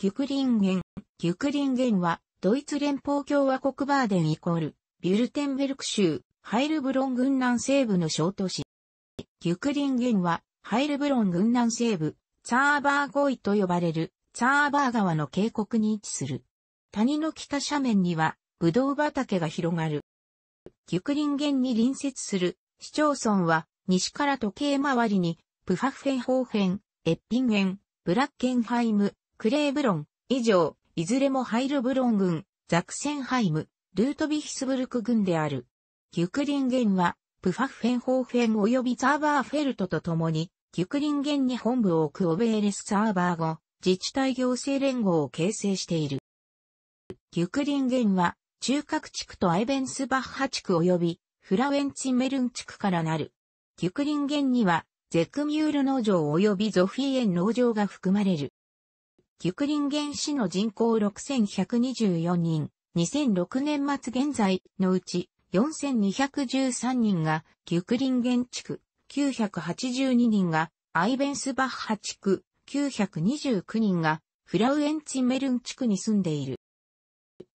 ギュクリンゲン。ギュクリンゲンは、ドイツ連邦共和国バーデンイコール、ビュルテンベルク州、ハイルブロン軍南西部の小都市。ギュクリンゲンは、ハイルブロン軍南西部、ツァーバーゴイと呼ばれる、ツァーバー川の渓谷に位置する。谷の北斜面には、ブドウ畑が広がる。ギュクリンゲンに隣接する市町村は、西から時計回りに、プファフェンホーフェン、エッピンゲン、ブラッケンハイム、クレーブロン、以上、いずれもハイルブロン軍、ザクセンハイム、ルートビヒスブルク軍である。キュクリンゲンは、プファフェンホーフェン及びサーバーフェルトと共に、キュクリンゲンに本部を置くオベーレスサーバー後、自治体行政連合を形成している。キュクリンゲンは、中核地区とアイベンスバッハ地区及び、フラウェンチメルン地区からなる。キュクリンゲンには、ゼクミュール農場及びゾフィーエン農場が含まれる。ギュクリンゲン市の人口6124人、2006年末現在のうち4213人がギュクリンゲン地区、982人がアイベンスバッハ地区、929人がフラウエンチメルン地区に住んでいる。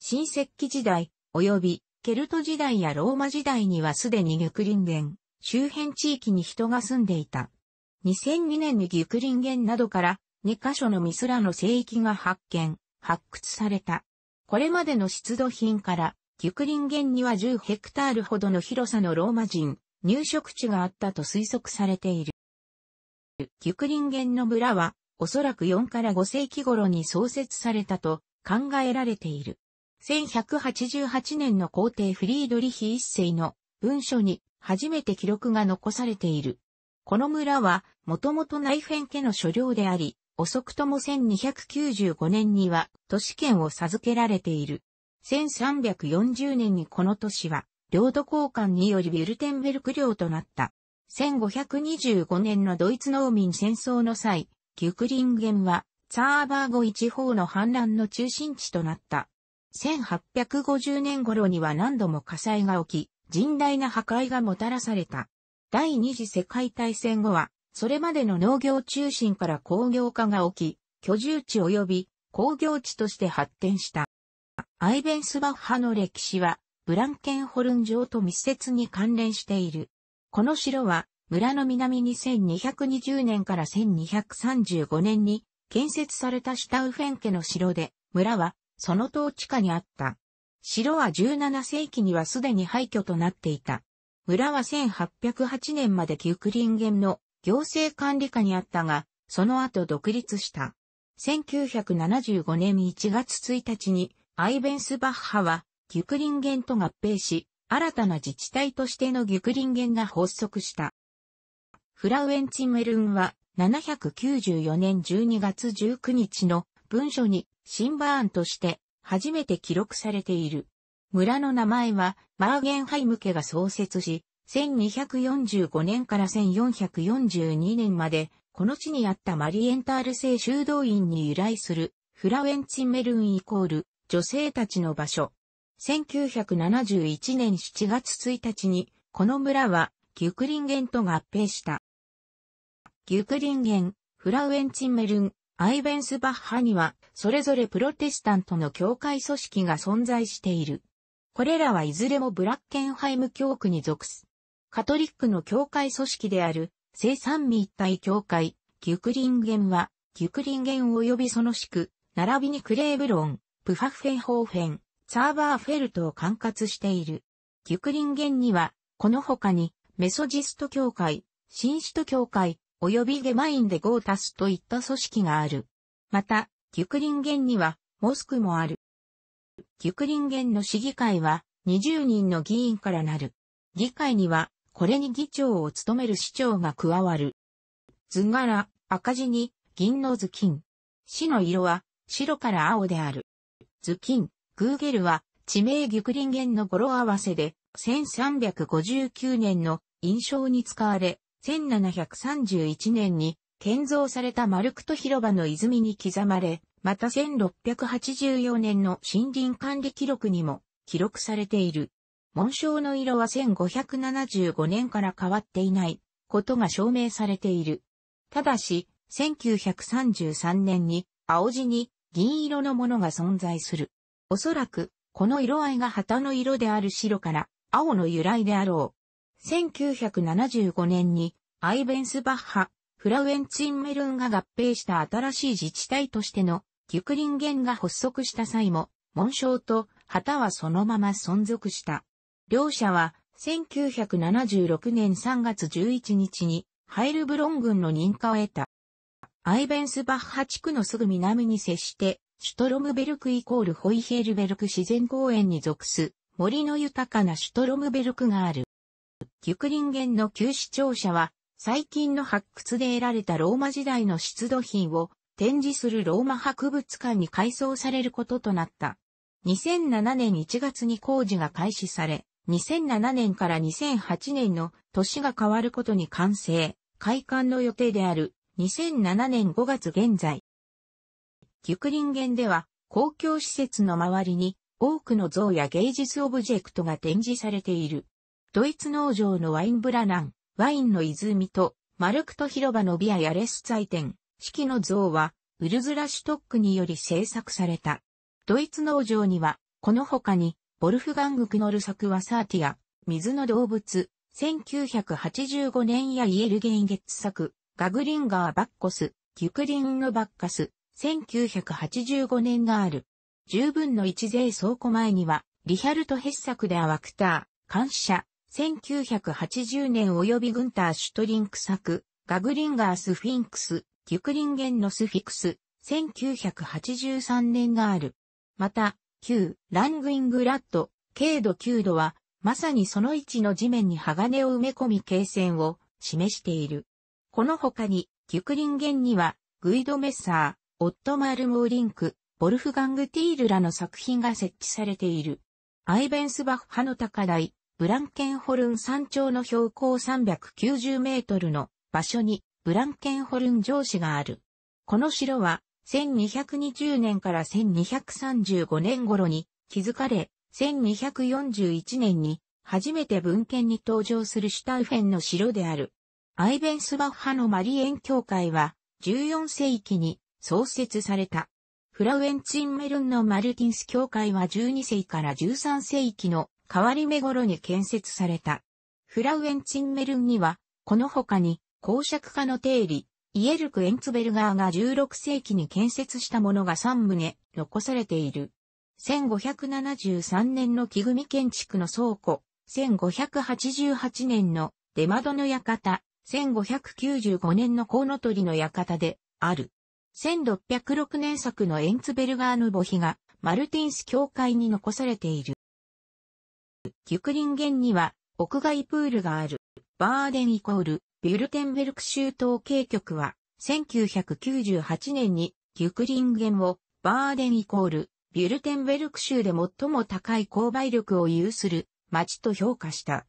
新石器時代、及びケルト時代やローマ時代にはすでにギュクリンゲン、周辺地域に人が住んでいた。2002年にギュクリンゲンなどから2カ所のミスラの聖域が発見、発掘された。これまでの出土品から、キュクリン原には10ヘクタールほどの広さのローマ人、入植地があったと推測されている。キュクリン原の村は、おそらく4から5世紀頃に創設されたと考えられている。1188年の皇帝フリードリヒ一世の文書に初めて記録が残されている。この村はもともと内フェン家の所領であり、遅くとも1295年には都市圏を授けられている。1340年にこの都市は、領土交換によりビュルテンベルク領となった。1525年のドイツ農民戦争の際、キュクリンゲンは、ツァーバーゴイ地方の反乱の中心地となった。1850年頃には何度も火災が起き、甚大な破壊がもたらされた。第二次世界大戦後は、それまでの農業中心から工業化が起き、居住地及び工業地として発展した。アイベンスバッハの歴史は、ブランケンホルン城と密接に関連している。この城は、村の南に1220年から1235年に建設されたシュタウフェン家の城で、村はその統治下にあった。城は17世紀にはすでに廃墟となっていた。村は1808年までキュクリンゲンの行政管理下にあったが、その後独立した。1975年1月1日にアイベンスバッハはギュクリンゲンと合併し、新たな自治体としてのギュクリンゲンが発足した。フラウエンチメルンは794年12月19日の文書にシンバーンとして初めて記録されている。村の名前はマーゲンハイム家が創設し、1245年から1442年まで、この地にあったマリエンタール製修道院に由来する、フラウェンチンメルンイコール、女性たちの場所。1971年7月1日に、この村は、ギュクリンゲンと合併した。ギュクリンゲン、フラウェンチンメルン、アイベンスバッハには、それぞれプロテスタントの教会組織が存在している。これらはいずれもブラッケンハイム教区に属す。カトリックの教会組織である、聖三位一体教会、ギュクリンゲンは、ギュクリンゲン及びその地区、並びにクレーブロン、プファフェンホーフェン、サーバーフェルトを管轄している。ギュクリンゲンには、この他に、メソジスト教会、シンシト教会、及びゲマインでゴータスといった組織がある。また、ギュクリンゲンには、モスクもある。ギュクリンゲンの市議会は、20人の議員からなる。議会には、これに議長を務める市長が加わる。図柄、赤字に、銀の頭巾。市の色は、白から青である。頭巾、グーゲルは、地名玉林源の語呂合わせで、1359年の印象に使われ、1731年に建造されたマルクト広場の泉に刻まれ、また1684年の森林管理記録にも記録されている。紋章の色は1575年から変わっていないことが証明されている。ただし、1933年に青地に銀色のものが存在する。おそらく、この色合いが旗の色である白から青の由来であろう。1975年にアイベンスバッハ、フラウェンツインメルンが合併した新しい自治体としてのギュクリンゲンが発足した際も、紋章と旗はそのまま存続した。両者は、1976年3月11日に、ハイルブロン軍の認可を得た。アイベンスバッハ地区のすぐ南に接して、シュトロムベルクイコールホイヘルベルク自然公園に属す、森の豊かなシュトロムベルクがある。ギュクリンゲンの旧市庁舎は、最近の発掘で得られたローマ時代の出土品を展示するローマ博物館に改装されることとなった。2007年1月に工事が開始され、2007年から2008年の年が変わることに完成、開館の予定である2007年5月現在。玉林園では公共施設の周りに多くの像や芸術オブジェクトが展示されている。ドイツ農場のワインブラナン、ワインの泉と、マルクト広場のビアやレス祭典、四季の像は、ウルズラ・シュトックにより制作された。ドイツ農場には、この他に、ボルフガング・クノル作はサーティア、水の動物、1985年やイエルゲインゲッツ作、ガグリンガー・バッコス、ギュクリング・バッカス、1985年がある。十分の一税倉庫前には、リヒャルト・ヘッ作でアワクター、感謝、1980年及びグンター・シュトリンク作、ガグリンガー・スフィンクス、ギュクリンゲンのスフィクス、1983年がある。また、旧ラングイングラッド、軽度9度は、まさにその位置の地面に鋼を埋め込み形線を示している。この他に、キュクリンゲンには、グイド・メッサー、オットマール・モーリンク、ボルフガング・ティールらの作品が設置されている。アイベンスバッハの高台、ブランケンホルン山頂の標高390メートルの場所に、ブランケンホルン城市がある。この城は、1220年から1235年頃に築かれ、1241年に初めて文献に登場するシュタウフェンの城である。アイベンスバッハのマリエン教会は14世紀に創設された。フラウェンツインメルンのマルティンス教会は12世紀から13世紀の変わり目頃に建設された。フラウェンツインメルンには、この他に公爵化の定理、イエルク・エンツベルガーが16世紀に建設したものが3棟残されている。1573年の木組建築の倉庫、1588年の出窓の館、1595年のコウノトリの館である。1606年作のエンツベルガーの墓碑がマルティンス教会に残されている。キュクリンゲンには屋外プールがある。バーデンイコールビュルテンベルク州統計局は、1998年にギュクリンゲンをバーデンイコールビュルテンベルク州で最も高い購買力を有する町と評価した。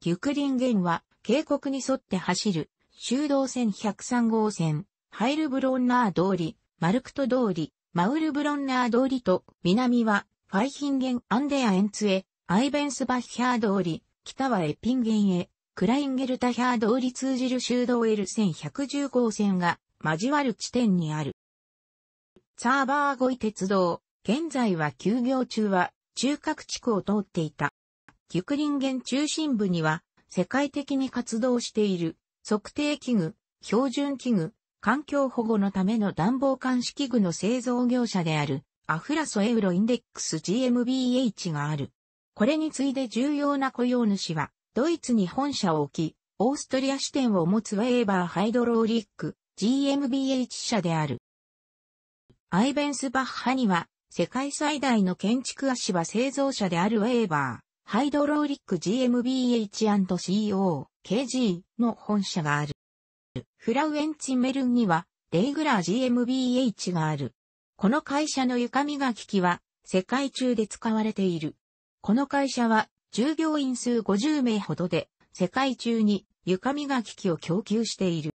ギュクリンゲンは渓谷に沿って走る修道線103号線、ハイルブロンナー通り、マルクト通り、マウルブロンナー通りと南はファイヒンゲンアンデアエンツへ、アイベンスバッヒャー通り、北はエピンゲンへ、クラインゲルタヒャー通り通じる修道 l 1 1 1 5号線が交わる地点にある。サーバーゴイ鉄道、現在は休業中は中核地区を通っていた。ギュクリンゲン中心部には世界的に活動している測定器具、標準器具、環境保護のための暖房監視器具の製造業者であるアフラソエウロインデックス GMBH がある。これに次いで重要な雇用主はドイツに本社を置き、オーストリア支店を持つウェーバーハイドローリック GmbH 社である。アイベンスバッハには世界最大の建築足場製造者であるウェーバーハイドローリック GmbH&CO KG の本社がある。フラウエンチメルンにはレイグラー GmbH がある。この会社の床磨き機は世界中で使われている。この会社は従業員数50名ほどで、世界中に床磨き機を供給している。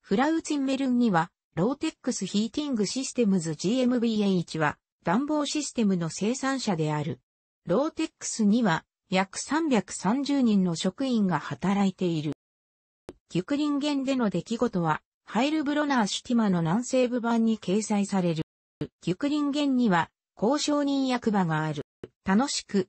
フラウツィンメルンには、ローテックスヒーティングシステムズ GmbH は暖房システムの生産者である。ローテックスには約330人の職員が働いている。ギュクリンゲンでの出来事は、ハイルブロナーシュティマの南西部版に掲載される。ギュクリンゲンには、交渉人役場がある。楽しく、